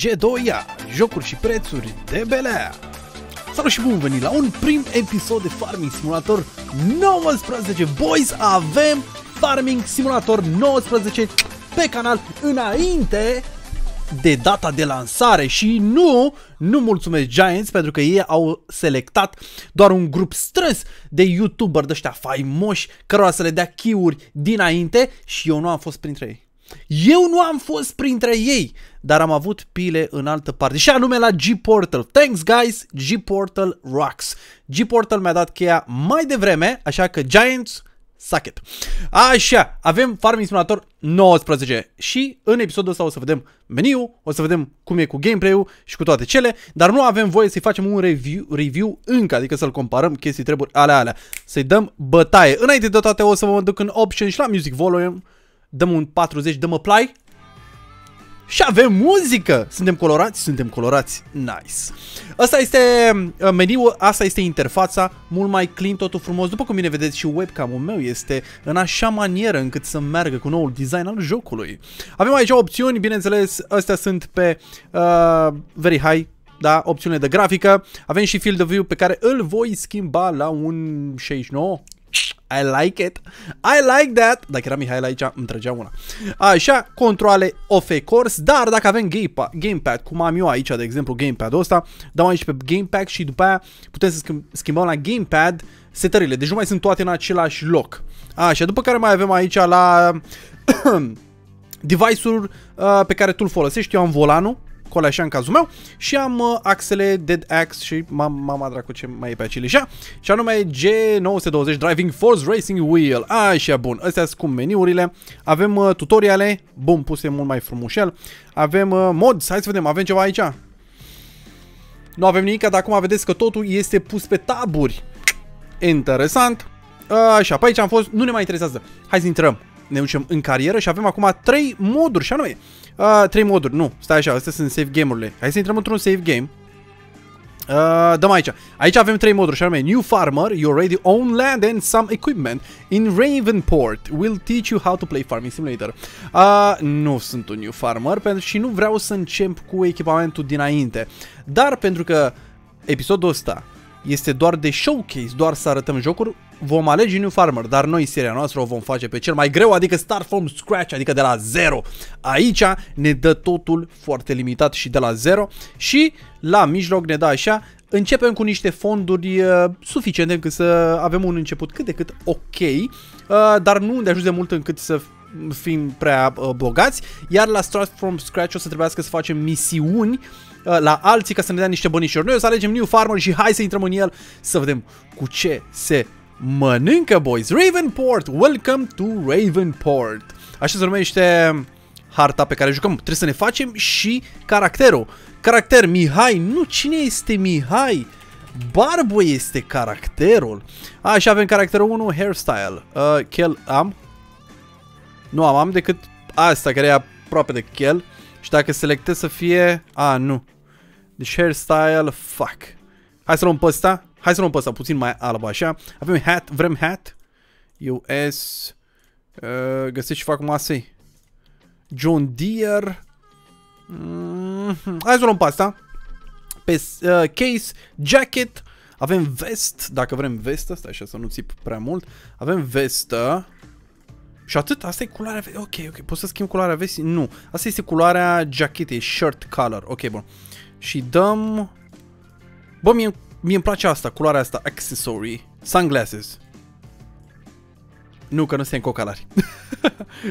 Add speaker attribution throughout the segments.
Speaker 1: G2-a, jocuri și prețuri de belea. Salut și bun venit la un prim episod de Farming Simulator 19. Boys, avem Farming Simulator 19 pe canal înainte de data de lansare și nu, nu mulțumesc Giants pentru că ei au selectat doar un grup strâns de YouTuber de ăștia faimoși cărora să le dea chiuri dinainte și eu nu am fost printre ei. Eu nu am fost printre ei dar am avut pile în altă parte și anume la G-Portal. Thanks guys, G-Portal rocks. G-Portal mi-a dat cheia mai devreme, așa că Giants, suck it. Așa, avem Farming Simulator 19 și în episodul ăsta o să vedem meniu, o să vedem cum e cu gameplay-ul și cu toate cele, dar nu avem voie să-i facem un review, review încă, adică să-l comparăm chestii, treburi, alea, alea, să-i dăm bătaie. Înainte de toate o să mă duc în option și la music volume, dăm un 40, dăm apply și avem muzică! Suntem colorați? Suntem colorați. Nice. Asta este uh, meniul, asta este interfața, mult mai clean, totul frumos. După cum bine vedeți și webcam-ul meu este în așa manieră încât să meargă cu noul design al jocului. Avem aici opțiuni, bineînțeles, astea sunt pe uh, very high, da, opțiune de grafică. Avem și field of view pe care îl voi schimba la un 69, I like it. I like that. Dacă era Mihail aici, îmi trăgea una. Așa, controle off course, dar dacă avem gamepad, cum am eu aici, de exemplu, gamepadul ăsta, dau aici pe gamepad și după aia putem să schimbăm la gamepad setările. Deci nu mai sunt toate în același loc. Așa, după care mai avem aici la device-ul uh, pe care tu-l folosești. Eu am volanul acolo așa în cazul meu și am uh, axele Dead Axe și mam, mama dracu ce mai e pe acele așa și anume G920 Driving Force Racing Wheel. Așa bun, astea sunt cum meniurile. Avem uh, tutoriale, bun puse mult mai frumușel. Avem uh, mods, hai să vedem, avem ceva aici. Nu avem nimic, dar acum vedeți că totul este pus pe taburi. Interesant. Așa, pe aici am fost, nu ne mai interesează. Hai să intrăm ne ducem în carieră și avem acum trei moduri și anume uh, trei moduri, nu, stai așa, astea sunt save game-urile Hai să intrăm într-un save game Uh, dăm aici. Aici avem trei moduri și anume New Farmer, you already own land and some equipment in Ravenport. We'll teach you how to play Farming Simulator. Uh, nu sunt un New Farmer pentru și nu vreau să încep cu echipamentul dinainte. Dar pentru că episodul ăsta este doar de showcase, doar să arătăm jocuri, vom alege New Farmer, dar noi seria noastră o vom face pe cel mai greu, adică Star from Scratch, adică de la zero. Aici ne dă totul foarte limitat și de la zero și la mijloc ne dă așa, începem cu niște fonduri uh, suficiente încât să avem un început cât de cât ok, uh, dar nu unde ajuns de mult încât să fim prea uh, bogați, iar la Start From Scratch o să trebuiască să facem misiuni uh, la alții ca să ne dea niște bănișori. Noi o să alegem New Farmer și hai să intrăm în el să vedem cu ce se Mănâncă, boys! Ravenport! Welcome to Ravenport! Așa se numește harta pe care jucăm. Trebuie să ne facem și caracterul. Caracter Mihai. Nu, cine este Mihai? Barbu este caracterul. Așa avem caracterul 1, hairstyle. Uh, Kel am? Nu am, am decât asta care e aproape de Kel. Și dacă selectez să fie... A, nu. Deci hairstyle, fuck. Hai să luăm pe ăsta. Hai să luăm pe ăsta puțin mai alb așa. Avem hat, vrem hat. US. Uh, găsești și fac masei. John Deere. Mm, hai să luăm pe asta. Pe uh, case, jacket. Avem vest, dacă vrem vestă, stai așa să nu țip prea mult. Avem vestă. Și atât, asta e culoarea vestii. Ok, ok, pot să schimb culoarea vestii? Nu. Asta este culoarea jachetei, shirt color. Ok, bun. Și dăm... Bă, mie Mie îmi place asta, culoarea asta, accessory, sunglasses. Nu, că nu suntem cocalari.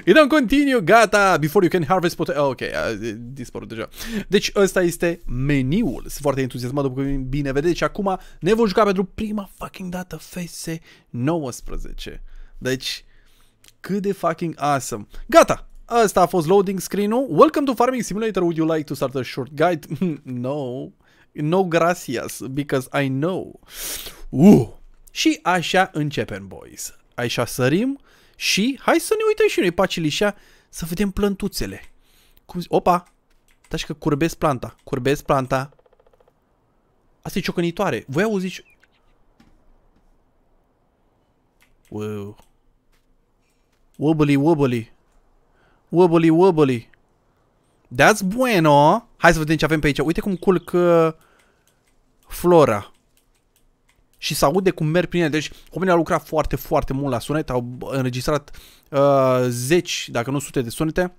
Speaker 1: Îi dăm continue, gata, before you can harvest pot... Oh, ok, a dispărut deja. Deci ăsta este meniul. Sunt foarte entuziasmat după cum bine vedeți și deci, acum ne vom juca pentru prima fucking dată FS19. Deci, cât de fucking awesome. Gata, Asta a fost loading screen-ul. Welcome to Farming Simulator. Would you like to start a short guide? no. No gracias, because I know. Uh! Și așa începem, boys. Așa sărim și hai să ne uităm și noi pacilișa să vedem plantuțele. Cum zi? Opa! Taci că curbesc planta. Curbesc planta. Asta e ciocănitoare. Voi auziți... Wow. Wobbly, wobbly. Wobbly, wobbly. That's bueno. Hai să vedem ce avem pe aici. Uite cum culc... Uh Flora. Și se aude cum merg prin ele. Deci oamenii au lucrat foarte, foarte mult la sunet, au înregistrat uh, zeci, dacă nu sute de sunete.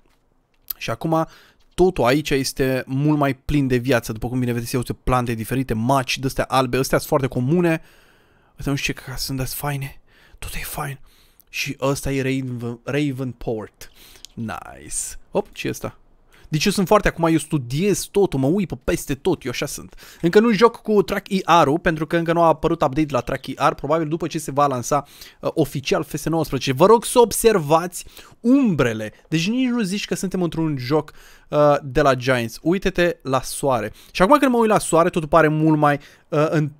Speaker 1: Și acum totul aici este mult mai plin de viață, după cum bine vedeți, eu plante diferite, maci, de-astea albe, astea sunt foarte comune. Astea nu știu ce, ca sunt astea faine. Tot e fain. Și ăsta e Raven, Ravenport. Nice. op, ce e asta? Deci eu sunt foarte acum, eu studiez totul, mă uit pe peste tot, eu așa sunt. Încă nu joc cu Track ER-ul, pentru că încă nu a apărut update la Track ER, probabil după ce se va lansa uh, oficial FS19. Vă rog să observați umbrele, deci nici nu zici că suntem într-un joc uh, de la Giants. Uite-te la soare. Și acum când mă uit la soare, totul pare mult mai uh, în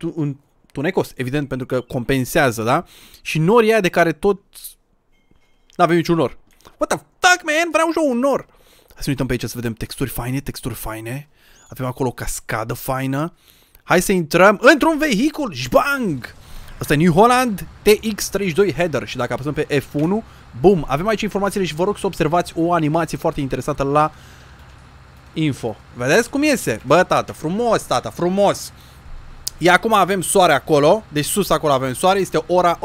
Speaker 1: întunecos, evident, pentru că compensează, da? Și noria de care tot... N-avem niciun nor. What the fuck, man? Vreau și un nor. Hai să ne uităm pe aici să vedem texturi faine, texturi faine. Avem acolo o cascadă faină. Hai să intrăm într-un vehicul. Jbang! Asta e New Holland TX32 header și dacă apăsăm pe F1, bum, avem aici informațiile și vă rog să observați o animație foarte interesantă la info. Vedeți cum iese? Bă, tată, frumos, tata, frumos! I acum avem soare acolo, deci sus acolo avem soare, este ora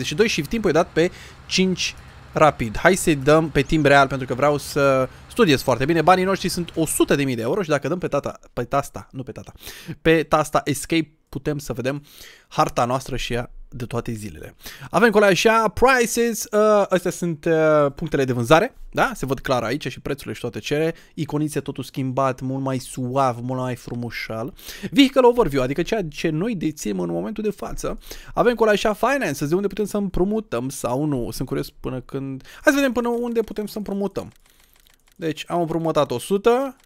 Speaker 1: 8.32 și timpul e dat pe 5 rapid. Hai să-i dăm pe timp real pentru că vreau să studiez foarte bine. Banii noștri sunt 100.000 de euro și dacă dăm pe, tata, pe tasta, nu pe tata, pe tasta escape putem să vedem harta noastră și a de toate zilele. Avem acolo așa prices, uh, astea sunt uh, punctele de vânzare, da? Se văd clar aici și prețurile și toate cele. Iconițe totul schimbat, mult mai suav, mult mai frumușal. Vehicle overview, adică ceea ce noi deținem în momentul de față. Avem acolo așa finances, de unde putem să împrumutăm sau nu. Sunt curios până când... Hai să vedem până unde putem să împrumutăm. Deci am împrumutat 100,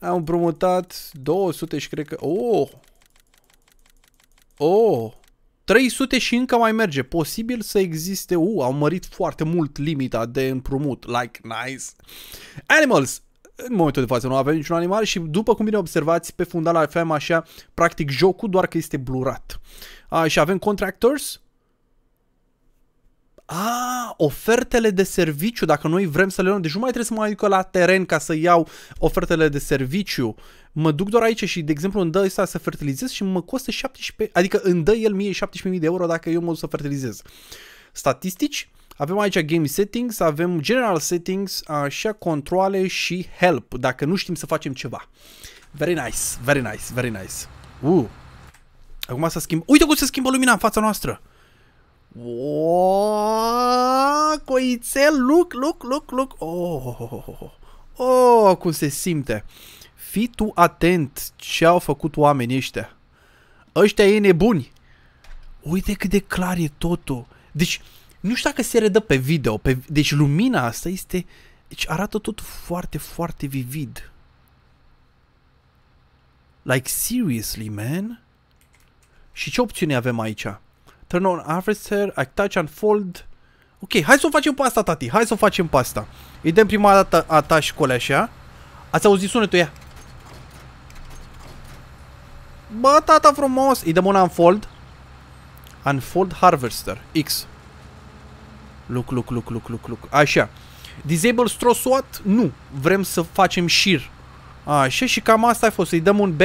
Speaker 1: am împrumutat 200 și cred că... Oh! Oh! 300 și încă mai merge. Posibil să existe, u, uh, au mărit foarte mult limita de împrumut. Like, nice. Animals, în momentul de față nu avem niciun animal și după cum bine observați pe fundal avem așa, practic jocul doar că este blurat. A, și avem contractors, a, ofertele de serviciu, dacă noi vrem să le luăm, deci nu mai trebuie să mă ducă la teren ca să iau ofertele de serviciu mă duc doar aici și, de exemplu, îmi dă ăsta să fertilizez și mă costă 17, adică îmi dă el mie 17.000 de euro dacă eu mă duc să fertilizez. Statistici, avem aici game settings, avem general settings, așa, controle și help, dacă nu știm să facem ceva. Very nice, very nice, very nice. Uh. Acum să schimb. Uite cum se schimbă lumina în fața noastră. Wow, coițel, look, look, look, look. Oh, oh, oh, oh. oh, oh, oh cum se simte fii tu atent ce au făcut oamenii ăștia. Ăștia e nebuni. Uite cât de clar e totul. Deci, nu știu dacă se redă pe video. Pe, deci lumina asta este... Deci arată tot foarte, foarte vivid. Like, seriously, man? Și ce opțiune avem aici? Turn on Harvester, I touch and fold. Ok, hai să o facem pe asta, tati. Hai să o facem pe asta. Îi dăm prima dată ataș cu așa. Ați auzit sunetul ia. Bă, tata frumos! Îi dăm un unfold. Unfold Harvester. X. Look, look, look, look, look, look. Așa. Disable straw swat? Nu. Vrem să facem shear. Așa și cam asta a fost. Îi dăm un B.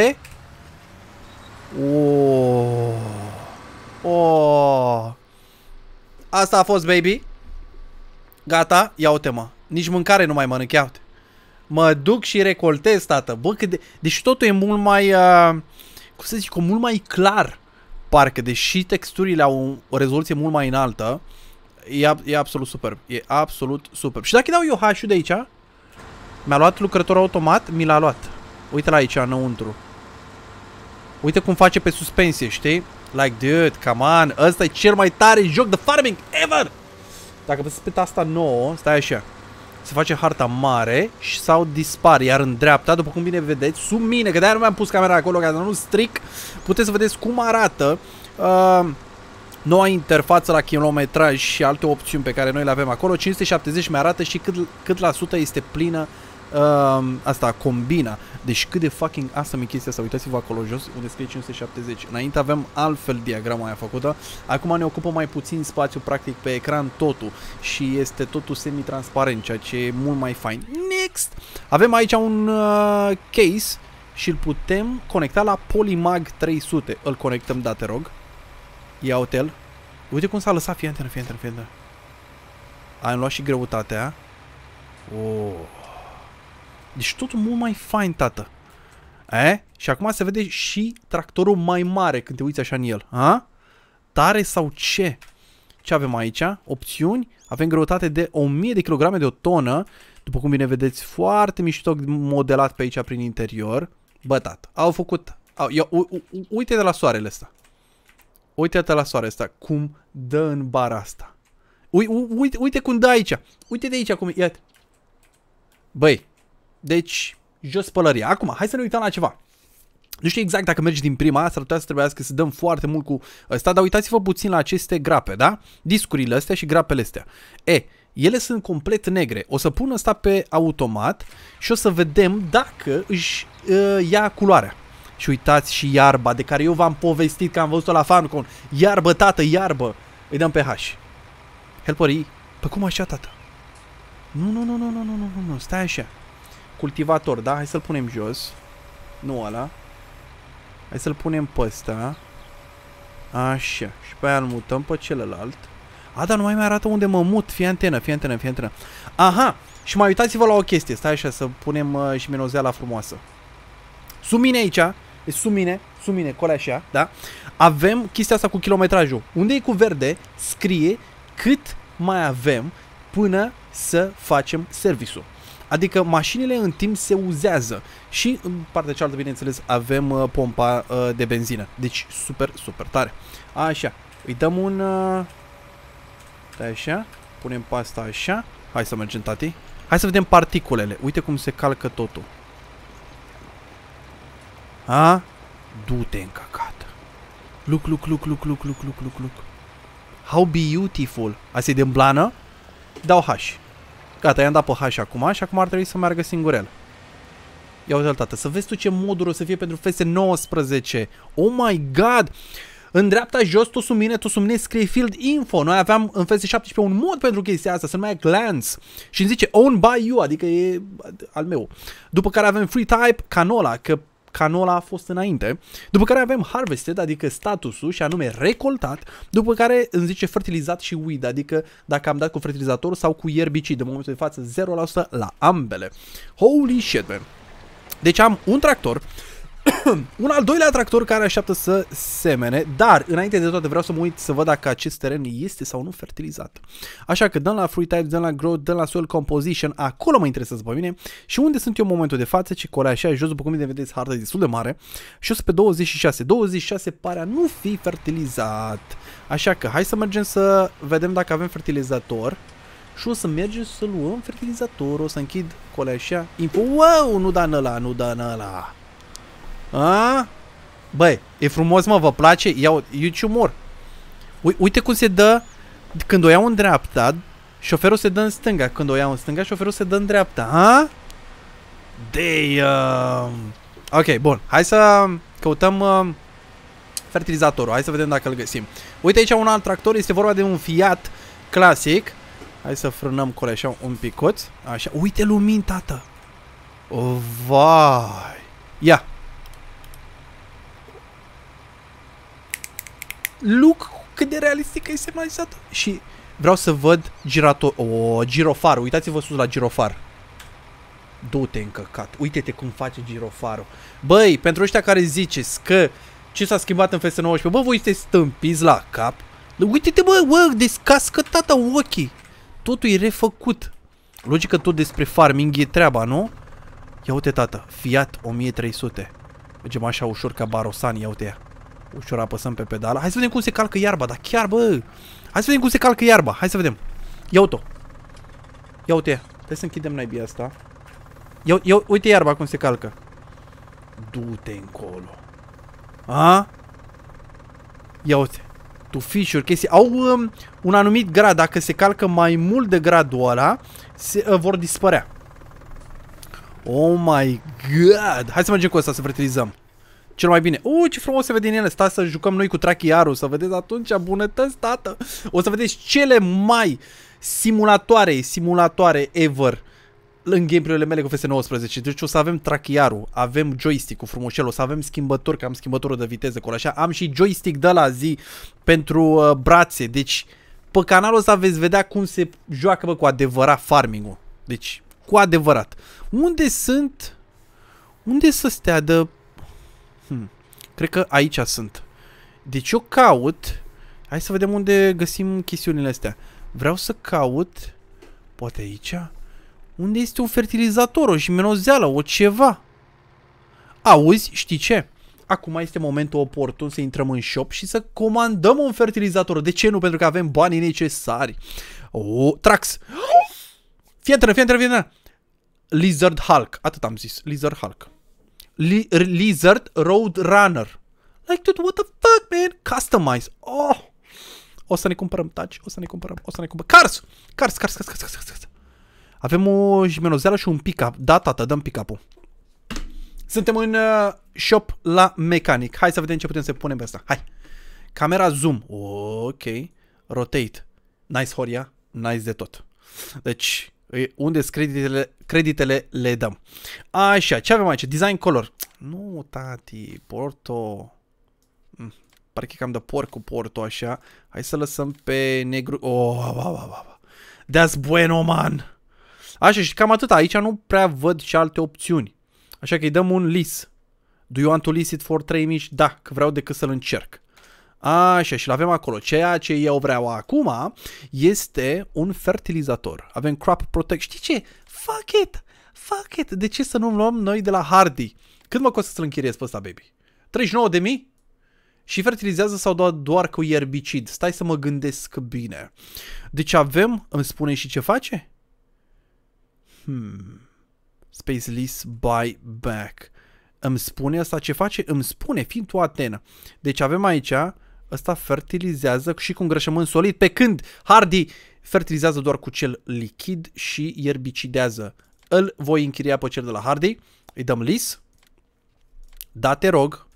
Speaker 1: Oh. Oh. Asta a fost, baby. Gata, ia uite mă. Nici mâncare nu mai mănânc, ia uite. Mă duc și recoltez, tată. Bă, cât de... Deci totul e mult mai... Uh cum să zic, mult mai clar parcă, deși texturile au o rezoluție mult mai înaltă, e, e absolut superb. E absolut superb. Și dacă dau eu h de aici, mi-a luat lucrător automat, mi l-a luat. Uite la aici, înăuntru. Uite cum face pe suspensie, știi? Like, dude, come on, ăsta e cel mai tare joc de farming ever! Dacă vă pe asta nouă, stai așa se face harta mare și sau dispar. Iar în dreapta, după cum bine vedeți, sub mine, că de-aia nu mi-am pus camera acolo ca să nu stric, puteți să vedeți cum arată uh, noua interfață la kilometraj și alte opțiuni pe care noi le avem acolo. 570 mi arată și cât, cât la sută este plină uh, asta, combina. Deci cât de fucking awesome e chestia asta, uitați-vă acolo jos unde scrie 570. Înainte aveam altfel diagrama aia făcută, acum ne ocupă mai puțin spațiu practic pe ecran totul și este totul semi-transparent, ceea ce e mult mai fain. Next! Avem aici un uh, case și îl putem conecta la Polymag 300. Îl conectăm, da, te rog. Ia hotel. Uite cum s-a lăsat, fii antenă, fii antenă, fii antenă. Am luat și greutatea. Oh. Deci totul mult mai fain, tată. E? Și acum se vede și tractorul mai mare când te uiți așa în el. A? Tare sau ce? Ce avem aici? Opțiuni. Avem greutate de 1000 de kg de o tonă. După cum bine vedeți, foarte mișto modelat pe aici prin interior. Bă, tată, au făcut... Au, ia, u, u, uite de la soarele ăsta. Uite-te la soarele asta, cum dă în bara asta. U, u, uite, uite cum dă aici. Uite de aici cum Iată. Băi, deci, jos pălăria. Acum, hai să ne uităm la ceva. Nu știu exact dacă mergi din prima, s-ar putea să trebuiască să dăm foarte mult cu ăsta, dar uitați-vă puțin la aceste grape, da? Discurile astea și grapele astea. E, ele sunt complet negre. O să pun asta pe automat și o să vedem dacă își uh, ia culoarea. Și uitați și iarba de care eu v-am povestit că am văzut-o la FanCon. Iarbă, tată, iarbă! Îi dăm pe H. Helpării, pe cum așa, tată? Nu, nu, nu, nu, nu, nu, nu, nu, stai așa cultivator, da? Hai să-l punem jos. Nu ăla. Hai să-l punem pe ăsta. Așa. Și pe aia îl mutăm pe celălalt. A, dar nu mai arată unde mă mut. Fie antenă, fie antenă, fie antenă. Aha! Și mai uitați-vă la o chestie. Stai așa să punem uh, și menozeala frumoasă. Sub mine aici, sub mine, sub mine, cole așa, da? Avem chestia asta cu kilometrajul. Unde e cu verde, scrie cât mai avem până să facem serviciul. Adică mașinile în timp se uzează și în partea cealaltă, bineînțeles, avem uh, pompa uh, de benzină. Deci super, super tare. Așa, îi dăm un... Da, așa, punem pasta așa. Hai să mergem, tati. Hai să vedem particulele. Uite cum se calcă totul. A? Du-te în cacată. Look, look, look, look, look, look, look, look, look. How beautiful. Asta e din blană? Dau hash. Gata, i-am dat pe H acum și acum ar trebui să meargă singurel. Ia uite tata, să vezi tu ce modul o să fie pentru FS19. Oh my god! În dreapta jos, tu sub mine, tu sub mine scrie Field Info. Noi aveam în FS17 un mod pentru chestia asta, să numea Glance. Și îmi zice Own by You, adică e al meu. După care avem Free Type, Canola, că canola a fost înainte. După care avem harvested, adică statusul și anume recoltat, după care îmi zice fertilizat și weed, adică dacă am dat cu fertilizator sau cu ierbicid, de momentul de față 0% la ambele. Holy shit, man! Deci am un tractor, un al doilea tractor care așteaptă să semene, dar înainte de toate vreau să mă uit să văd dacă acest teren este sau nu fertilizat. Așa că dăm la Fruit type, dăm la Growth, dăm la Soil Composition, acolo mă interesează pe mine și unde sunt eu în momentul de față, ce colea așa jos, după cum vedeți, harta e destul de mare și o să pe 26. 26 pare a nu fi fertilizat. Așa că hai să mergem să vedem dacă avem fertilizator și o să mergem să luăm fertilizatorul, o să închid colea așa, info, wow, nu da în ăla, nu da în ăla. A? Băi, e frumos, mă, vă place? Iau, e ce umor. Uite cum se dă când o iau în dreapta, șoferul se dă în stânga. Când o iau în stânga, șoferul se dă în dreapta. Ha? uh... Ok, bun. Hai să căutăm uh, fertilizatorul. Hai să vedem dacă îl găsim. Uite aici un alt tractor. Este vorba de un Fiat clasic. Hai să frânăm cu așa un picuț. Așa. Uite lumini, tată! Oh, vai! Ia! look cât de realistic e semnalizat Și vreau să văd girato... O, oh, girofar. Uitați-vă sus la girofar. Du-te încăcat. Uite-te cum face girofarul. Băi, pentru ăștia care ziceți că ce s-a schimbat în FS19, bă, voi este stâmpiți la cap. Uite-te, bă, bă, descască tata ochii. Totul e refăcut. Logic că tot despre farming e treaba, nu? Ia uite, tata, Fiat 1300. Mergem așa ușor ca Barosan, ia uite ea. Ușor apăsăm pe pedala. Hai să vedem cum se calcă iarba, dar chiar, bă! Hai să vedem cum se calcă iarba. Hai să vedem. Ia uite-o. Ia uite. Trebuie să închidem naibia asta. Ia, ia, uite iarba cum se calcă. Du-te încolo. A? Ia uite. fișuri, chestii. Au um, un anumit grad. Dacă se calcă mai mult de gradul ăla, se, uh, vor dispărea. Oh my god! Hai să mergem cu asta să fertilizăm cel mai bine. Uuu, ce frumos se vede din ele. Stați să jucăm noi cu trachiarul, să vedeți atunci bunătăți, tată. O să vedeți cele mai simulatoare, simulatoare ever în gameplay-urile mele cu FS19. Deci o să avem trachiarul, avem joystick-ul frumosel, o să avem schimbător, că am schimbătorul de viteză acolo așa. Am și joystick de la zi pentru uh, brațe. Deci pe canalul ăsta veți vedea cum se joacă bă, cu adevărat farming-ul. Deci cu adevărat. Unde sunt... Unde să stea de Hmm. Cred că aici sunt. Deci eu caut... Hai să vedem unde găsim chestiunile astea. Vreau să caut... Poate aici? Unde este un fertilizator, o jimenozeală, o ceva? Auzi, știi ce? Acum este momentul oportun să intrăm în shop și să comandăm un fertilizator. De ce nu? Pentru că avem banii necesari. Oh, Trax! Fientră, fientră, fientră! Lizard Hulk. Atât am zis. Lizard Hulk. Lizard Road Runner. Like, dude, what the fuck, man? Customize. Oh! O să ne cumpărăm taci, o să ne cumpărăm, o să ne cumpărăm. Cars! Cars, cars, cars, cars, cars, cars. Avem o jimenozeală și un pick-up. Da, tata, dăm pick-up-ul. Suntem în uh, shop la mecanic. Hai să vedem ce putem să punem pe asta. Hai. Camera zoom. Ok. Rotate. Nice Horia. Nice de tot. Deci, unde creditele, creditele le dăm. Așa, ce avem aici? Design color. Nu, tati, Porto. Mm, parcă cam de porc cu Porto așa. Hai să lăsăm pe negru. Oh, ba, ba, ba. That's bueno, man. Așa, și cam atât. Aici nu prea văd și alte opțiuni. Așa că îi dăm un lis. Do you want to lease it for 3000? Da, că vreau decât să-l încerc. Așa, și-l avem acolo. Ceea ce eu vreau acum este un fertilizator. Avem crop protect. Știi ce? Fuck it! Fuck it! De ce să nu luăm noi de la Hardy? Cât mă costă să-l închiriez pe ăsta, baby? 39 de mii? Și fertilizează sau doar, doar cu ierbicid? Stai să mă gândesc bine. Deci avem, îmi spune și ce face? Hmm. Space lease buy back. Îmi spune asta ce face? Îmi spune, fiind tu atenă. Deci avem aici ăsta fertilizează și cu îngrășământ solid, pe când Hardy fertilizează doar cu cel lichid și ierbicidează. Îl voi închiria pe cel de la Hardy, îi dăm lis, da te rog,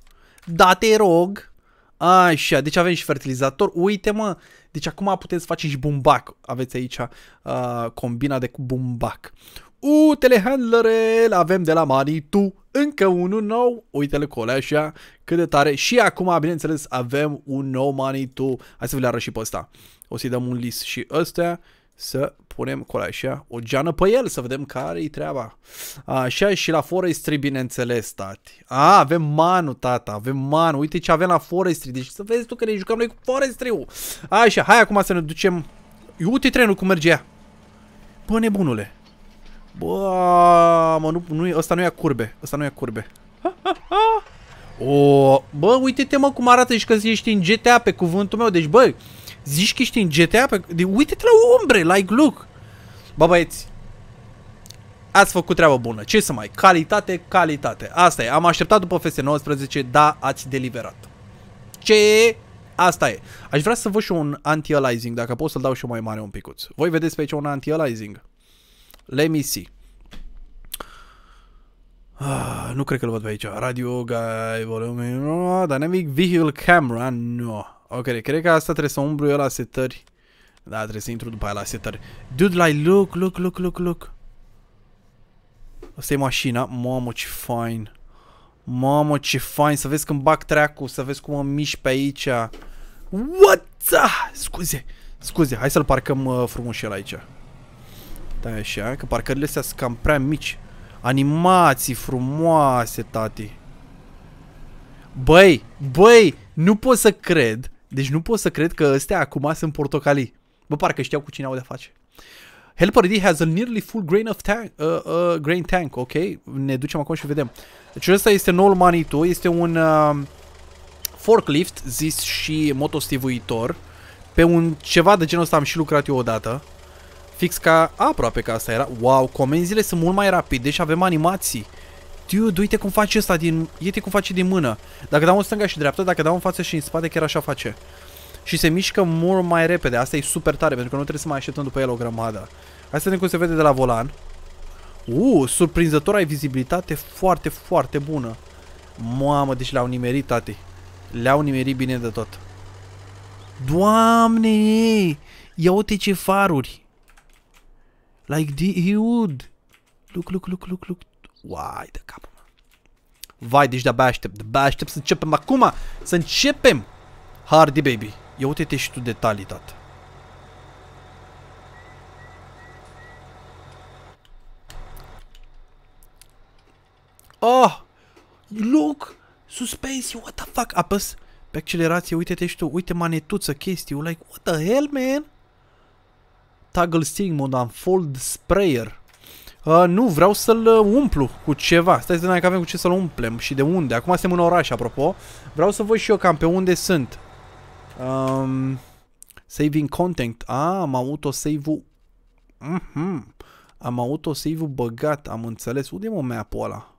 Speaker 1: da te rog, Așa, deci avem și fertilizator. Uite mă, deci acum puteți face și bumbac. Aveți aici uh, combina de bumbac. U, telehandlerel, avem de la Manitou încă unul nou, uite-l cu așa, cât de tare. Și acum, bineînțeles, avem un nou Manitou. Hai să vă le arăt și pe ăsta. O să-i dăm un list și ăsta să punem cu așa o geană pe el, să vedem care-i treaba. Așa și la Forestry, bineînțeles, tati. A, avem manu, tata, avem manu. Uite ce avem la Forestry, deci să vezi tu că ne jucăm noi cu Forestry-ul. Așa, hai acum să ne ducem. Uite trenul cum merge ea. Bă, nebunule. Bă, mă, nu, nu, ăsta nu e curbe. Ăsta nu e curbe. O, bă, uite-te mă cum arată, și că ești în GTA pe cuvântul meu. Deci, bă, zici că ești în GTA pe... De, uite-te la umbre, like, look. Bă, băieți, ați făcut treabă bună. Ce să mai? Calitate, calitate. Asta e. Am așteptat după FS19, da, ați deliberat. Ce Asta e. Aș vrea să văd și un anti-aliasing, dacă pot să-l dau și mai mare un picuț. Voi vedeți pe aici un anti-aliasing. Let me see. Ah, nu cred că-l văd pe aici. Radio guy, volume, no, ah, dynamic vehicle camera, no. Ok, cred că asta trebuie să umbru eu la setări. Da, trebuie să intru după aia la setări. Dude, like, look, look, look, look, look. Asta e mașina. Mamă, ce fain. Mamă, ce fain. Să vezi când bag treacul, să vezi cum mă mișc pe aici. What? Ah, scuze. Scuze, hai să-l parcăm uh, frumos și el aici. Stai da, așa, că parcările astea sunt cam prea mici. Animații frumoase, tati. Băi, băi, nu pot să cred. Deci nu pot să cred că astea acum sunt portocalii. Bă, parcă știau cu cine au de face. Helper D has a nearly full grain of tank, uh, uh, grain tank, ok? Ne ducem acum și vedem. Deci ăsta este noul manito este un uh, forklift, zis și motostivuitor. Pe un ceva de genul ăsta am și lucrat eu odată. Fix ca aproape ca asta era. Wow, comenzile sunt mult mai rapide și avem animații. Dude, uite cum face asta din... Uite cum face din mână. Dacă dau în stânga și dreapta, dacă dau în față și în spate, chiar așa face. Și se mișcă mult mai repede. Asta e super tare, pentru că nu trebuie să mai așteptăm după el o grămadă. Hai să vedem cum se vede de la volan. Uh, surprinzător ai vizibilitate foarte, foarte bună. Mamă, deci le-au nimerit, tati. Le-au nimerit bine de tot. Doamne! Ia uite ce faruri! Like the, he would. Look, look, look, look, look. Why de cap? Vai, deci de-abia aștept. De-abia aștept să începem acum. Să începem. Hardy baby. Ia uite-te și tu detalii, tată. Oh! Look! Suspensie, what the fuck? Apăs pe accelerație, uite-te și tu, uite manetuță, chestii, like, what the hell, man? Toggle Steering Mode, Unfold Sprayer. Uh, nu, vreau să-l uh, umplu cu ceva. Stai să ne că avem cu ce să-l umplem și de unde. Acum suntem în oraș, apropo. Vreau să văd și eu cam pe unde sunt. Um, saving content. Ah, am autosave-ul... Mm -hmm. Am autosave-ul băgat, am înțeles. Unde e mă pe ăla?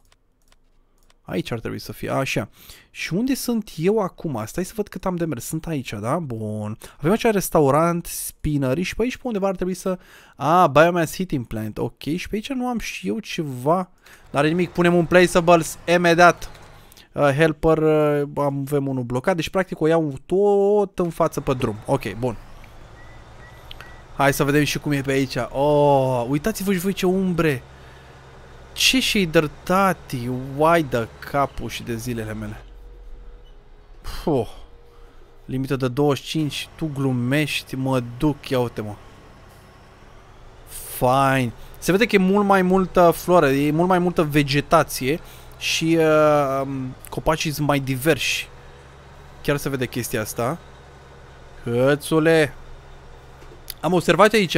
Speaker 1: Aici ar trebui să fie, așa. Și unde sunt eu acum? Stai să văd cât am de mers. Sunt aici, da? Bun. Avem acea restaurant, spinării și pe aici pe undeva ar trebui să... A, ah, biomass heating plant. Ok, și pe aici nu am și eu ceva. Dar nimic, punem un placeables imediat. Uh, helper, uh, avem unul blocat, deci practic o iau tot în față pe drum. Ok, bun. Hai să vedem și cum e pe aici. Oh, uitați-vă și voi ce umbre ce și-i dărtati, uai de capul și de zilele mele. Puh. Limită de 25, tu glumești, mă duc, ia uite mă. Fine. Se vede că e mult mai multă floare, e mult mai multă vegetație și uh, copacii sunt mai diversi. Chiar se vede chestia asta. Hățule! Am observat aici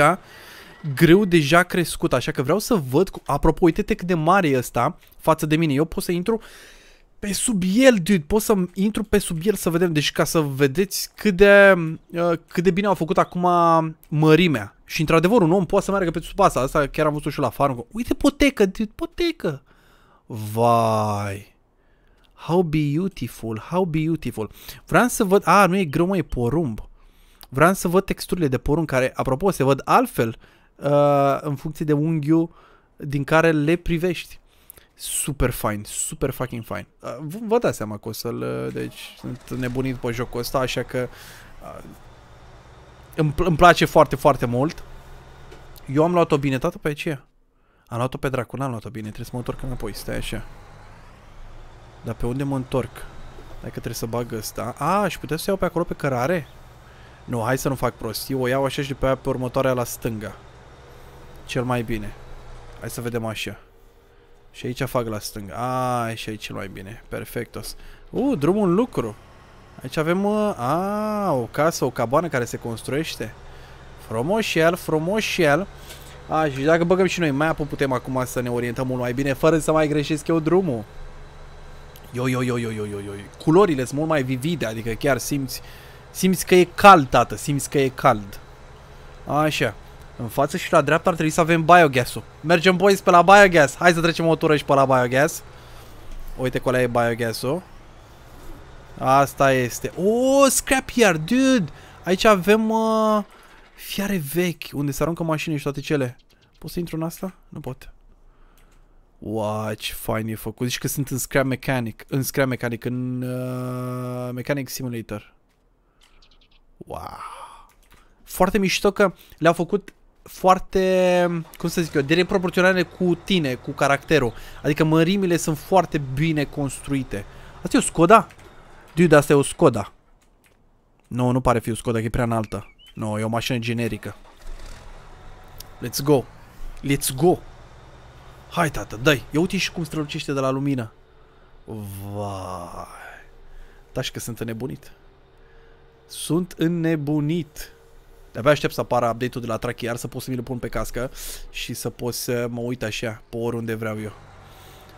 Speaker 1: greu deja crescut, așa că vreau să văd, cu... apropo, uite-te cât de mare e ăsta față de mine, eu pot să intru pe sub el, dude, pot să intru pe sub el să vedem, deci ca să vedeți cât de, uh, cât de bine au făcut acum mărimea. Și într-adevăr, un om poate să meargă pe sub asta, asta chiar am văzut și la farm. Uite potecă, dude, potecă! Vai! How beautiful, how beautiful. Vreau să văd, a, nu e greu, mă, e porumb. Vreau să văd texturile de porumb care, apropo, se văd altfel uh, în funcție de unghiul din care le privești. Super fine, super fucking fine. Uh, vă, dați seama că o să-l... Uh, deci sunt nebunit pe jocul ăsta, așa că... Uh, îmi, îmi place foarte, foarte mult. Eu am luat-o bine, tată, pe aceea. Am luat-o pe dracu, n-am luat-o bine, trebuie să mă întorc înapoi, stai așa. Dar pe unde mă întorc? Dacă trebuie să bag ăsta. A, și putea să iau pe acolo pe cărare? Nu, hai să nu fac prostii, o iau așa și pe aia pe următoarea la stânga cel mai bine. Hai să vedem așa. Și aici fac la stânga. A, și aici cel mai bine. Perfectos. U, drumul în lucru. Aici avem uh, a, o casă, o cabană care se construiește. Frumoșel, frumoșel. A, și dacă băgăm și noi mapa, putem acum să ne orientăm mult mai bine, fără să mai greșesc eu drumul. Yo, yo, yo, yo, yo, yo, yo. Culorile sunt mult mai vivide, adică chiar simți, simți că e cald, tată, simți că e cald. Așa. În față și la dreapta ar trebui să avem biogas-ul. Mergem, boys, pe la biogas. Hai să trecem o tură și pe la biogas. Uite cu e biogas-ul. Asta este. scrap oh, scrapyard, dude! Aici avem uh, fiare vechi, unde se aruncă mașini și toate cele. Pot să intru în asta? Nu pot. Wow, ce fain e făcut. Zici că sunt în Scrap Mechanic. În Scrap Mechanic, în uh, Mechanic Simulator. Wow. Foarte mișto că le-au făcut foarte, cum să zic eu, direct proporționale cu tine, cu caracterul. Adică mărimile sunt foarte bine construite. Asta e o Skoda? Dude, asta e o Skoda. Nu, no, nu pare fi o Skoda, că e prea înaltă. Nu, no, e o mașină generică. Let's go. Let's go. Hai, tată, dai. Ia uite și cum strălucește de la lumină. Vai. Da, și că sunt înnebunit. Sunt înnebunit. De-abia aștept să apară update-ul de la trachiar, să pot să mi-l pun pe cască și să pot să mă uit așa, pe oriunde vreau eu.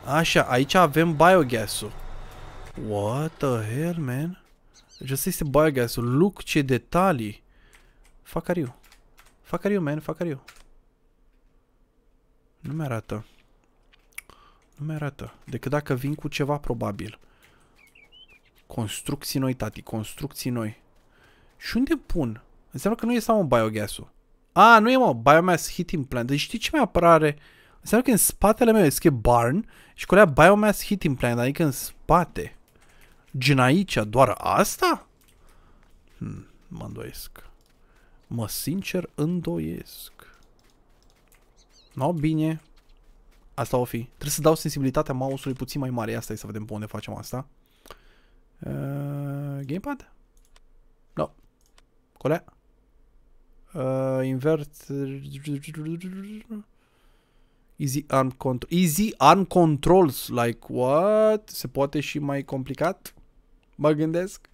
Speaker 1: Așa, aici avem biogasul. What the hell, man? Deci asta este biogasul. Look ce detalii. Fuck are you? Fuck are you, man? Fuck are you? Nu mi-arată. Nu mi-arată. Decât dacă vin cu ceva, probabil. Construcții noi, tati. Construcții noi. Și unde pun? Înseamnă că nu e sau biogasul. A, nu e mă, biomass heating plant. Deci știi ce a apărare? Înseamnă că în spatele meu este barn și colea biomass heating plant, adică în spate. Gen aici, doar asta? Hmm, mă îndoiesc. Mă sincer îndoiesc. No, bine. Asta o fi. Trebuie să dau sensibilitatea mouse-ului puțin mai mare. Asta e să vedem pe unde facem asta. Uh, gamepad? No. Colea. Uh, invert... Easy arm control. Easy arm controls. Like what? Se poate și mai complicat? Mă gândesc.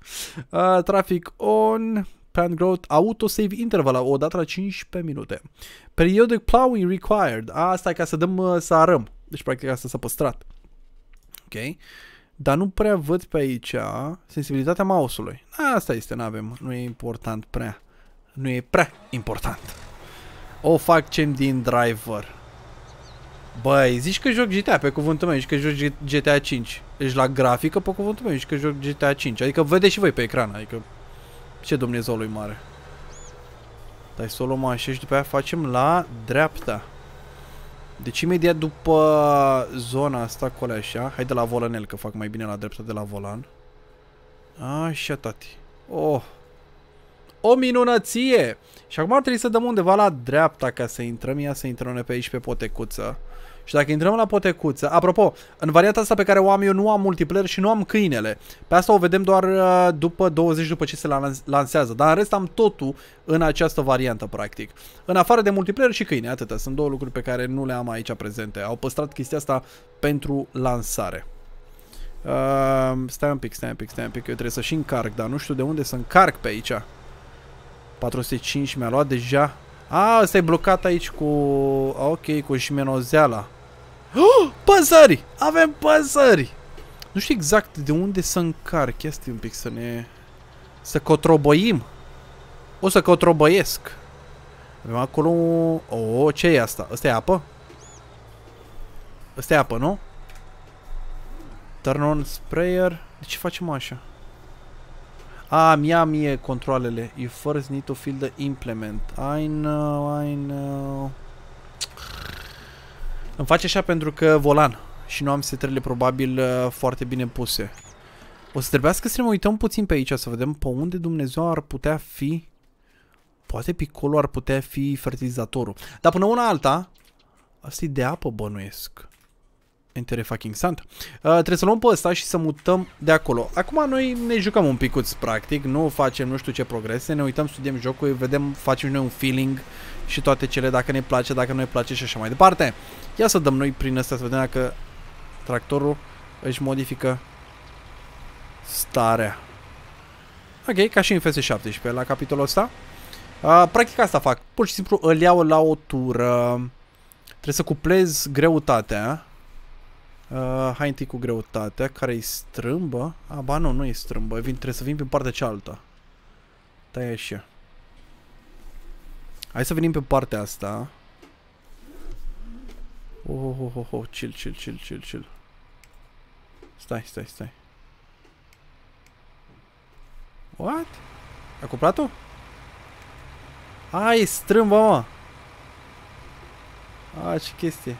Speaker 1: Uh, traffic on. Plant growth. Autosave interval. O dată la 15 minute. Periodic plowing required. Asta e ca să dăm uh, să arăm. Deci practic asta s-a păstrat. Ok. Dar nu prea văd pe aici sensibilitatea mouse-ului. Asta este, nu avem. Nu e important prea nu e prea important. O facem din driver. Băi, zici că joc GTA pe cuvântul meu, zici că joc GTA 5. Ești la grafică pe cuvântul meu, zici că joc GTA 5. Adică vedeți și voi pe ecran, adică ce Dumnezeu lui mare. Dai să o luăm așa și după aia facem la dreapta. Deci imediat după zona asta acolo așa, hai de la volanel că fac mai bine la dreapta de la volan. Așa tati. Oh, o minunăție! Și acum ar trebui să dăm undeva la dreapta ca să intrăm. Ia să intrăm pe aici pe potecuță. Și dacă intrăm la potecuță, apropo, în varianta asta pe care o am eu nu am multiplayer și nu am câinele. Pe asta o vedem doar uh, după 20 după ce se lansează, dar în rest am totul în această variantă practic. În afară de multiplayer și câine, atâta. Sunt două lucruri pe care nu le am aici prezente. Au păstrat chestia asta pentru lansare. Uh, stai un pic, stai un pic, stai un pic, eu trebuie să și încarc, dar nu știu de unde să încarc pe aici. 405 mi-a luat deja. A, ăsta e blocat aici cu... Ok, cu șmenozeala. Oh, păsări! Avem păsări! Nu știu exact de unde să încarc. Ia un pic să ne... Să cotroboim. O să cotroboiesc. Avem acolo... Oh, ce e asta? Asta e apă? Asta e apă, nu? Turn on sprayer. De ce facem așa? A, mi ia mie controlele. You first need to fill the implement. I know, I know. Îmi face așa pentru că volan și nu am setările probabil uh, foarte bine puse. O să trebuiască să ne uităm puțin pe aici, să vedem pe unde Dumnezeu ar putea fi... Poate picolul ar putea fi fertilizatorul. Dar până una alta, asta e de apă bănuiesc. Enter fucking Santa. Uh, trebuie să luăm pe ăsta și să mutăm de acolo. Acum noi ne jucăm un picuț, practic, nu facem nu știu ce progrese, ne uităm, studiem jocul, vedem, facem noi un feeling și toate cele, dacă ne place, dacă nu ne place și așa mai departe. Ia să dăm noi prin ăsta să vedem dacă tractorul își modifică starea. Ok, ca și în FS17 la capitolul ăsta. Uh, practic asta fac. Pur și simplu îl iau la o tură. Trebuie să cuplez greutatea Uh, hai întâi cu greutatea, care e strâmbă. ah, ba nu, nu e strâmbă. Vin, trebuie să vin pe partea cealaltă. Taie așa. Hai să venim pe partea asta. Oh, oh, oh, oh, oh. chill, chill, chill, chill, chill. Stai, stai, stai. What? A cumpărat o Ai, strâmbă, mă! A, ce chestie.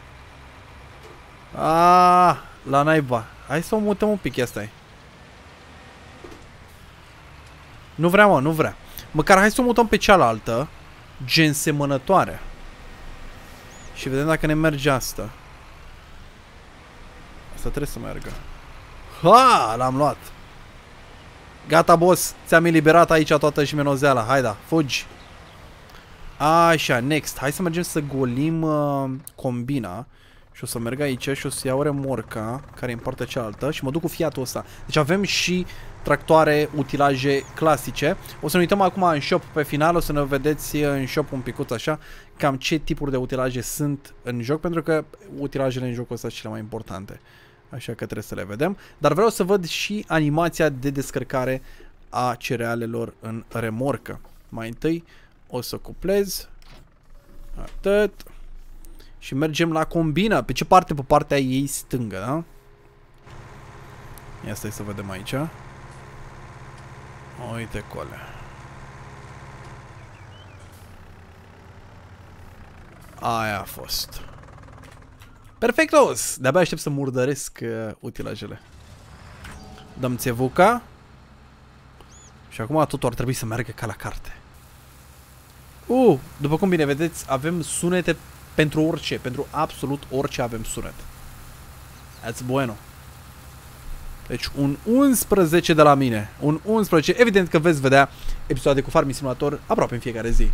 Speaker 1: Ah, la naiba. Hai să o mutăm un pic, asta e. Nu vrea, mă, nu vrea. Măcar hai să o mutăm pe cealaltă, gen semănătoare. Și vedem dacă ne merge asta. Asta trebuie să meargă. Ha, l-am luat. Gata, boss, ți-am eliberat aici toată șmenozeala. Hai da, fugi. Așa, next. Hai să mergem să golim uh, combina. Și o să merg aici și o să iau remorca care e în partea cealaltă și mă duc cu fiatul ăsta. Deci avem și tractoare, utilaje clasice. O să ne uităm acum în shop pe final, o să ne vedeți în shop un picuț așa, cam ce tipuri de utilaje sunt în joc, pentru că utilajele în jocul ăsta sunt cele mai importante. Așa că trebuie să le vedem. Dar vreau să văd și animația de descărcare a cerealelor în remorcă. Mai întâi o să cuplez. Atât. Și mergem la combina. Pe ce parte? Pe partea ei stângă, da? Ia stai să vedem aici. Uite cole. Aia a fost.
Speaker 2: Perfectos!
Speaker 1: De-abia aștept să murdăresc uh, utilajele. Dăm țevuca. Și acum totul ar trebui să meargă ca la carte. Uh, după cum bine vedeți, avem sunete pentru orice, pentru absolut orice avem sunet. That's bueno. Deci un 11 de la mine. Un 11. Evident că veți vedea episoade cu Farming Simulator aproape în fiecare zi.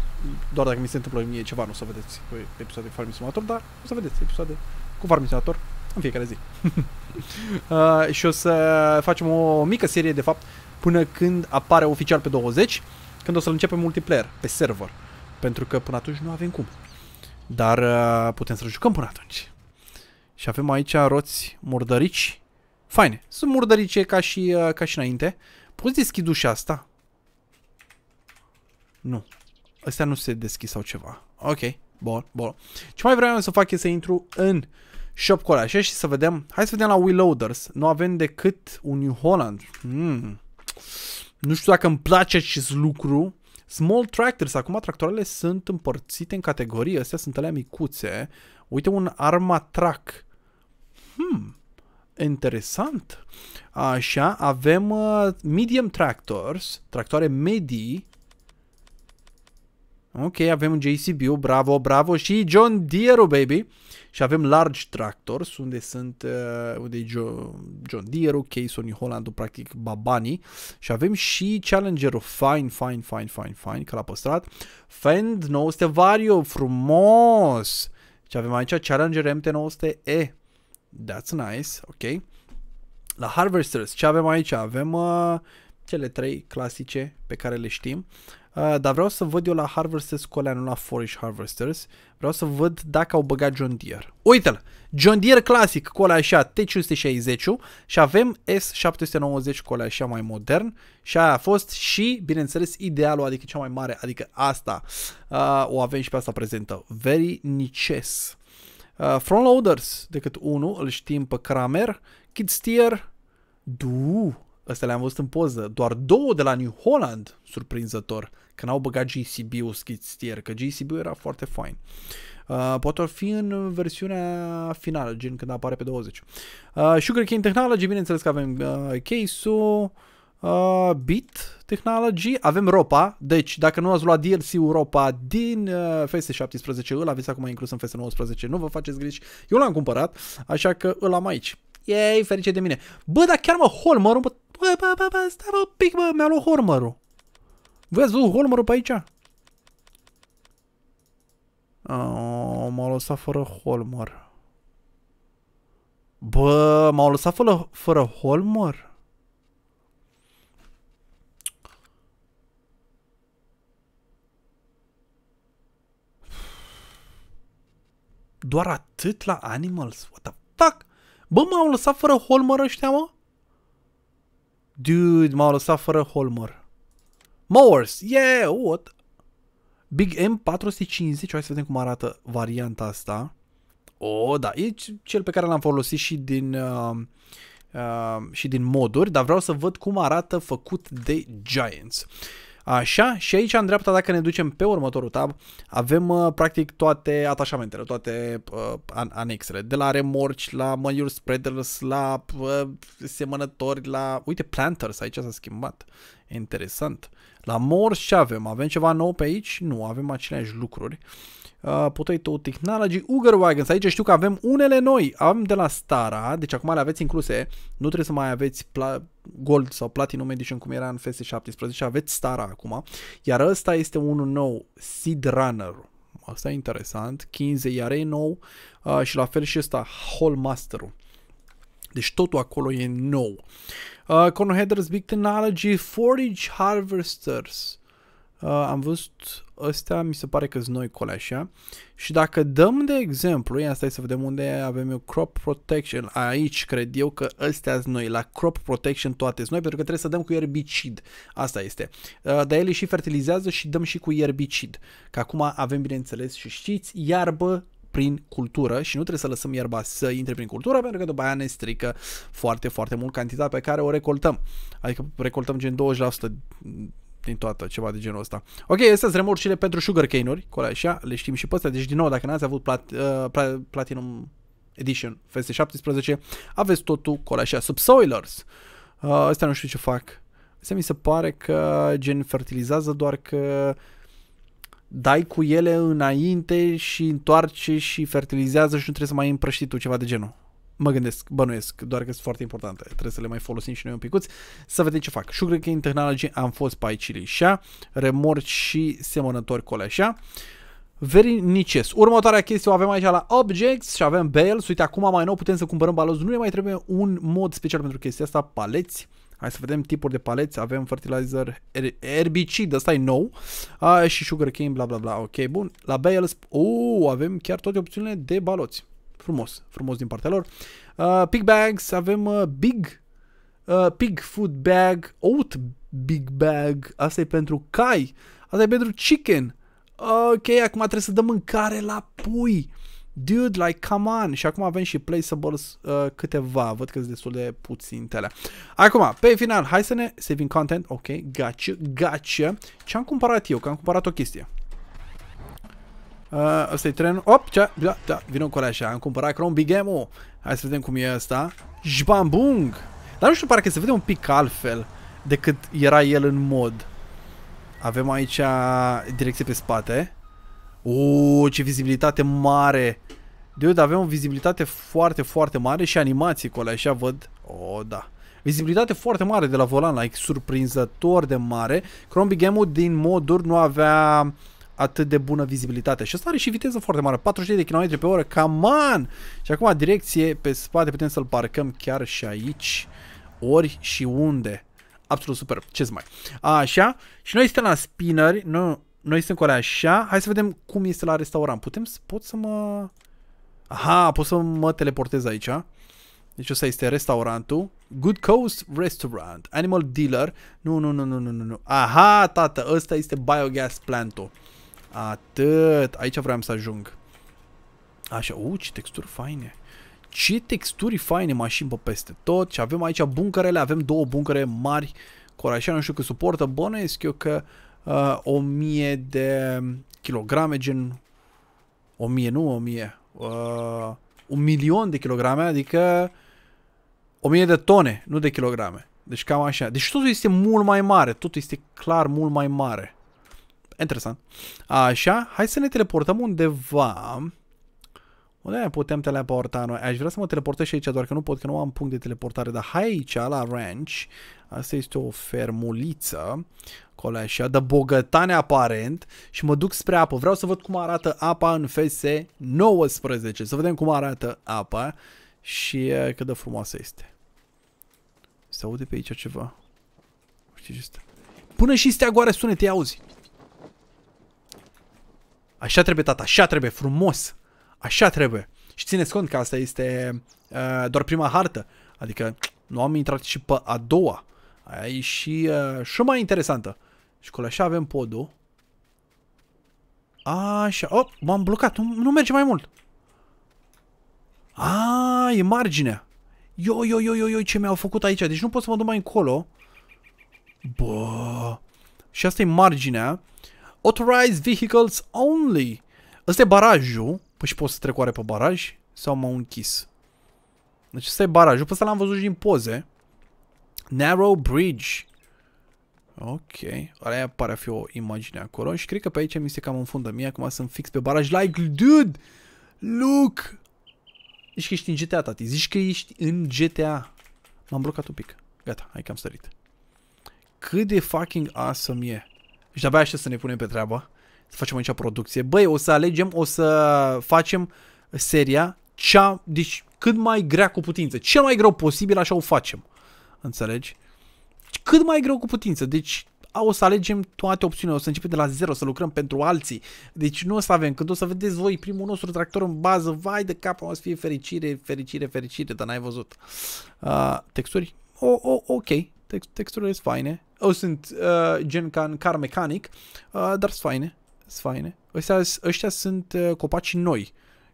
Speaker 1: Doar dacă mi se întâmplă mie ceva, nu o să vedeți cu episoade cu Farming Simulator, dar o să vedeți episoade cu Farming Simulator în fiecare zi. uh, și o să facem o mică serie, de fapt, până când apare oficial pe 20, când o să începem multiplayer pe server. Pentru că până atunci nu avem cum. Dar uh, putem să jucăm până atunci. Și avem aici roți murdărici. Faine. Sunt murdărice ca și, uh, ca și înainte. Poți deschid ușa asta? Nu. Astea nu se deschis sau ceva. Ok. Bun, bun. Ce mai vreau să fac e să intru în shop cu așa și să vedem. Hai să vedem la Willowders. Nu avem decât un New Holland. Mm. Nu știu dacă îmi place acest lucru. Small tractors, acum tractoarele sunt împărțite în categorii, astea sunt alea micuțe. Uite un armatrac. Hmm, interesant. Așa, avem uh, medium tractors, tractoare medii. Ok, avem un JCB, bravo, bravo și John Deere, baby și avem large tractors unde sunt uh, unde John John Deere, ok, Sony Holland, practic babanii și avem și Challenger-ul fine, fine, fine, fine, fine, că l-a păstrat. Fend 900 Vario, frumos! Și avem aici Challenger MT900E. That's nice, ok. La Harvesters, ce avem aici? Avem uh, cele trei clasice pe care le știm. Uh, Uh, dar vreau să văd eu la Harvesters cu nu la Forish Harvesters. Vreau să văd dacă au băgat John Deere. Uite-l! John Deere clasic cu așa T560 și avem S790 cu așa mai modern și aia a fost și, bineînțeles, idealul, adică cea mai mare, adică asta uh, o avem și pe asta prezentă. Very nice. Uh, frontloaders, decât unul, îl știm pe Kramer, Kid Steer, du, Ăsta le-am văzut în poză. Doar două de la New Holland, surprinzător, că n-au băgat GCB-ul schitier, că gcb era foarte fain. Uh, poate fi în versiunea finală, gen când apare pe 20. Uh, Cane Technology, bineînțeles că avem uh, case-ul, uh, Bit Technology, avem Ropa, deci dacă nu ați luat DLC Europa din uh, fs 17, îl aveți acum inclus în fs 19, nu vă faceți griji, eu l-am cumpărat, așa că îl am aici. Ei, ferice de mine. Bă, dar chiar mă, hol, mă, Bă, bă, bă, bă, stai bă, pic, bă, mi-a luat hormărul. Vezi, văzut hormărul pe aici? Oh, m a lăsat fără holmer. Bă, m a lăsat fără, fără holmer? Doar atât la Animals? What the fuck? Bă, m-au lăsat fără holmer ăștia, mă? Dude, m-au lăsat fără Holmer. Mowers! Yeah! What? Big M450, hai să vedem cum arată varianta asta. Oh, da, e cel pe care l-am folosit și din, uh, uh, și din moduri, dar vreau să văd cum arată făcut de Giants. Uh, Așa, și aici în dreapta, dacă ne ducem pe următorul tab, avem uh, practic toate atașamentele, toate uh, anexele, de la remorci, la manure spreaders, la uh, semănători, la... Uite, planters, aici s-a schimbat. Interesant. La more ce avem? Avem ceva nou pe aici? Nu, avem aceleași lucruri. Uh, Potato Technology, Uger Wagons. Aici știu că avem unele noi. Am de la Stara, deci acum le aveți incluse. Nu trebuie să mai aveți Gold sau Platinum Edition, cum era în FS17, aveți Stara acum, iar ăsta este unul nou, Seed Runner, asta e interesant, 15 iar e nou uh, și la fel și ăsta, Hall Master-ul. Deci totul acolo e nou. Uh, Corner Big Technology, Forage Harvesters. Uh, am văzut ăstea mi se pare că sunt noi cole așa. Și dacă dăm de exemplu, ia stai să vedem unde avem eu crop protection, aici cred eu că ăstea sunt noi, la crop protection toate sunt noi, pentru că trebuie să dăm cu erbicid, asta este. Uh, dar ele și fertilizează și dăm și cu erbicid, că acum avem bineînțeles și știți, iarbă prin cultură și nu trebuie să lăsăm iarba să intre prin cultură pentru că după aia ne strică foarte, foarte mult cantitatea pe care o recoltăm. Adică recoltăm gen 20% din toată, ceva de genul ăsta. Ok, astea sunt remorcile pentru cane uri cu așa, le știm și pe astea. Deci, din nou, dacă n-ați avut plat, uh, Platinum Edition FS17, aveți totul cu așa. Subsoilers, uh, astea nu știu ce fac. Se mi se pare că gen fertilizează doar că dai cu ele înainte și întoarce și fertilizează și nu trebuie să mai împrăștii tu ceva de genul. Mă gândesc, bănuiesc, doar că sunt foarte importante. Trebuie să le mai folosim și noi un picuț. Să vedem ce fac. Sugar cane technology am fost pe aici lișa, remorci și semănători cole Very nice. Următoarea chestie o avem aici la Objects și avem Bales. Uite, acum mai nou putem să cumpărăm balozi. Nu ne mai trebuie un mod special pentru chestia asta, paleți. Hai să vedem tipuri de paleți. Avem fertilizer herbicid, er, ăsta e nou. A, și cane, bla bla bla. Ok, bun. La Bales, uuu, avem chiar toate opțiunile de baloți. Frumos, frumos din partea lor. Uh, pig bags, avem uh, big, uh, pig food bag, oat big bag, asta e pentru cai, asta e pentru chicken. Ok, acum trebuie să dăm mâncare la pui. Dude, like, come on! Și acum avem și placeables uh, câteva, văd că sunt destul de puțin puțintele. Acum, pe final, hai să ne saving content, ok, gotcha, gotcha. Ce-am cumpărat eu? Că am cumpărat o chestie. Uh, e trenul. Op, ce? Da, da, vină cu așa. Am cumpărat Chrome Big Game-ul. Hai să vedem cum e asta. Jbambung! Dar nu știu, parcă se vede un pic altfel decât era el în mod. Avem aici direcție pe spate. Uuu, ce vizibilitate mare! Dude, avem o vizibilitate foarte, foarte mare și animații cu așa văd. O, oh, da. Vizibilitate foarte mare de la volan, like, surprinzător de mare. Game-ul din moduri nu avea atât de bună vizibilitate. Și asta are și viteză foarte mare, 40 de km pe oră, come on! Și acum direcție pe spate, putem să-l parcăm chiar și aici, ori și unde. Absolut super, ce mai. Așa, și noi suntem la spinări, nu, noi suntem cu alea așa, hai să vedem cum este la restaurant. Putem, pot să mă... Aha, pot să mă teleportez aici. Deci ăsta este restaurantul. Good Coast Restaurant, Animal Dealer. Nu, nu, nu, nu, nu, nu. Aha, tată, ăsta este Biogas plant-ul. Atât. Aici vreau să ajung. Așa, u, uh, ce texturi faine. Ce texturi faine mașini pe peste tot. Și avem aici buncărele. avem două buncăre mari. Corașa nu știu cât suportă, bănuiesc eu că uh, 1000 de kilograme, gen 1000, nu 1000, uh, un milion de kilograme, adică 1000 de tone, nu de kilograme. Deci cam așa. Deci totul este mult mai mare, totul este clar mult mai mare interesant. Așa, hai să ne teleportăm undeva. Unde ne putem teleporta noi? Aș vrea să mă teleportez și aici, doar că nu pot, că nu am punct de teleportare, dar hai aici, la ranch. Asta este o fermuliță, acolo așa, de bogătane aparent și mă duc spre apă. Vreau să văd cum arată apa în FS19, să vedem cum arată apa și cât de frumoasă este. Se aude pe aici ceva. Nu știu ce este. Până și steagoare sunete, auzi. Așa trebuie, tata, așa trebuie, frumos. Așa trebuie. Și țineți cont că asta este uh, doar prima hartă. Adică nu am intrat și pe a doua. Aia e și, uh, și mai interesantă. Și cu așa avem podul. Așa. Oh, m-am blocat. Nu, nu merge mai mult. A, e marginea. Yo, yo, yo, yo, yo, ce mi-au făcut aici. Deci nu pot să mă duc mai încolo. Bă. Și asta e marginea. Authorized vehicles only. Ăsta e barajul. Păi și pot să trec oare pe baraj? Sau m-au închis? Deci ăsta e barajul. Pe ăsta l-am văzut și din poze. Narrow Bridge. Ok. Aia pare a fi o imagine acolo. Și cred că pe aici mi se cam înfundă mie. Acum sunt fix pe baraj. Like, dude! Look! Zici că ești în GTA, tati. Zici că ești în GTA. M-am blocat un pic. Gata, hai că am sărit. Cât de fucking awesome e și de-abia așa să ne punem pe treaba. Să facem aici producție. Băi, o să alegem, o să facem seria cea, deci cât mai grea cu putință. Cel mai greu posibil, așa o facem. Înțelegi? Cât mai greu cu putință. Deci o să alegem toate opțiunile, o să începem de la zero, să lucrăm pentru alții. Deci nu o să avem, când o să vedeți voi primul nostru tractor în bază, vai de cap, o să fie fericire, fericire, fericire, dar n-ai văzut. Uh, texturi? O, o, ok, Text, texturile sunt faine. O, sunt uh, gen ca în car mecanic, uh, dar sunt faine. Sunt faine. Ăștia, ăștia sunt uh, copaci noi.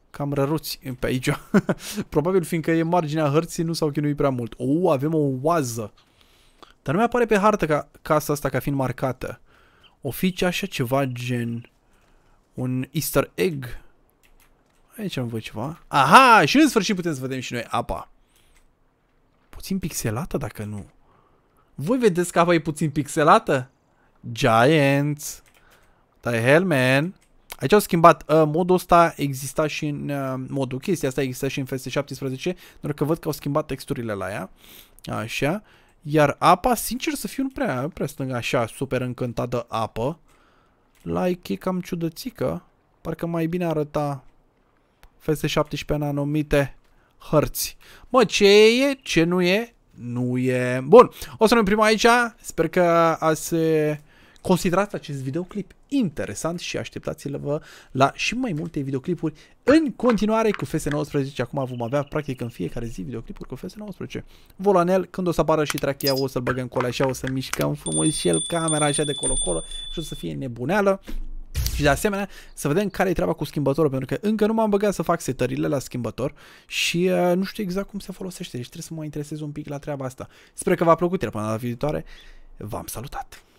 Speaker 1: Cam răruți pe aici. Probabil fiindcă e marginea hărții, nu s-au chinuit prea mult. O, uh, avem o oază. Dar nu mi apare pe hartă ca casa asta ca fiind marcată. O fi așa ceva gen un easter egg. Aici am văzut ceva. Aha, și în sfârșit putem să vedem și noi apa. Puțin pixelată dacă nu. Voi vedeți că apa e puțin pixelată? Giants. The hell, man. Aici au schimbat. Uh, modul ăsta exista și în... Uh, modul chestia asta exista și în FS17, doar că văd că au schimbat texturile la ea. Așa. Iar apa, sincer să fiu, nu prea, prea stângă așa super încântată apă. Like, e cam ciudățică. Parcă mai bine arăta FS17 în anumite hărți. Mă, ce e, ce nu e, nu e... Bun, o să ne oprim aici. Sper că ați eh, considerat acest videoclip interesant și așteptați-vă la și mai multe videoclipuri în continuare cu FS19. Acum vom avea practic în fiecare zi videoclipuri cu FS19. Volanel, când o să apară și trachea, o să-l băgăm colo așa, o să mișcăm frumos și el camera așa de colo-colo și o să fie nebuneală. Și de asemenea, să vedem care e treaba cu schimbătorul, pentru că încă nu m-am băgat să fac setările la schimbător și uh, nu știu exact cum se folosește, deci trebuie să mă interesez un pic la treaba asta. Sper că v-a plăcut, iar până la viitoare, v-am salutat!